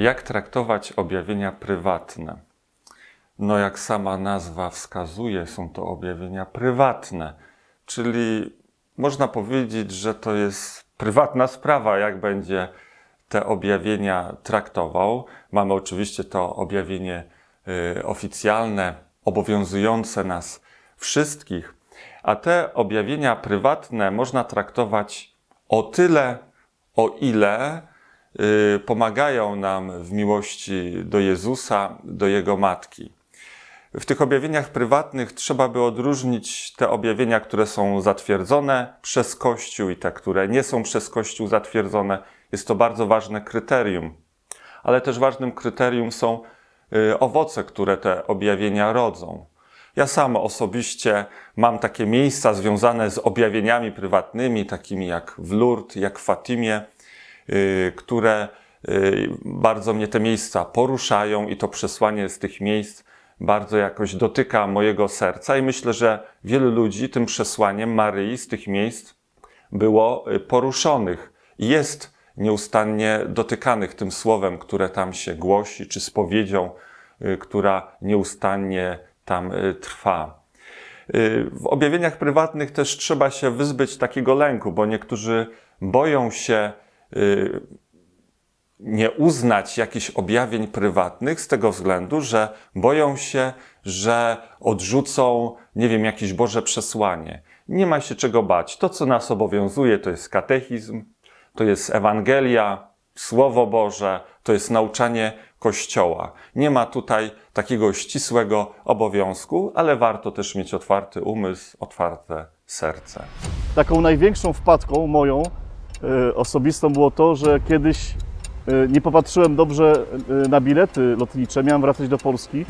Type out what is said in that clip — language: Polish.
Jak traktować objawienia prywatne? No, jak sama nazwa wskazuje, są to objawienia prywatne, czyli można powiedzieć, że to jest prywatna sprawa, jak będzie te objawienia traktował. Mamy oczywiście to objawienie y, oficjalne, obowiązujące nas wszystkich, a te objawienia prywatne można traktować o tyle, o ile Y, pomagają nam w miłości do Jezusa, do Jego Matki. W tych objawieniach prywatnych trzeba by odróżnić te objawienia, które są zatwierdzone przez Kościół i te, które nie są przez Kościół zatwierdzone. Jest to bardzo ważne kryterium. Ale też ważnym kryterium są y, owoce, które te objawienia rodzą. Ja sam osobiście mam takie miejsca związane z objawieniami prywatnymi, takimi jak w Lourdes, jak w Fatimie, Y, które y, bardzo mnie te miejsca poruszają i to przesłanie z tych miejsc bardzo jakoś dotyka mojego serca i myślę, że wielu ludzi tym przesłaniem Maryi z tych miejsc było y, poruszonych. Jest nieustannie dotykanych tym słowem, które tam się głosi, czy spowiedzią, która nieustannie tam trwa. W objawieniach prywatnych też trzeba się wyzbyć takiego lęku, bo niektórzy boją się Y, nie uznać jakichś objawień prywatnych z tego względu, że boją się, że odrzucą, nie wiem, jakieś Boże przesłanie. Nie ma się czego bać. To, co nas obowiązuje, to jest katechizm, to jest Ewangelia, Słowo Boże, to jest nauczanie Kościoła. Nie ma tutaj takiego ścisłego obowiązku, ale warto też mieć otwarty umysł, otwarte serce. Taką największą wpadką moją E, osobistą było to, że kiedyś e, nie popatrzyłem dobrze e, na bilety lotnicze, miałem wracać do Polski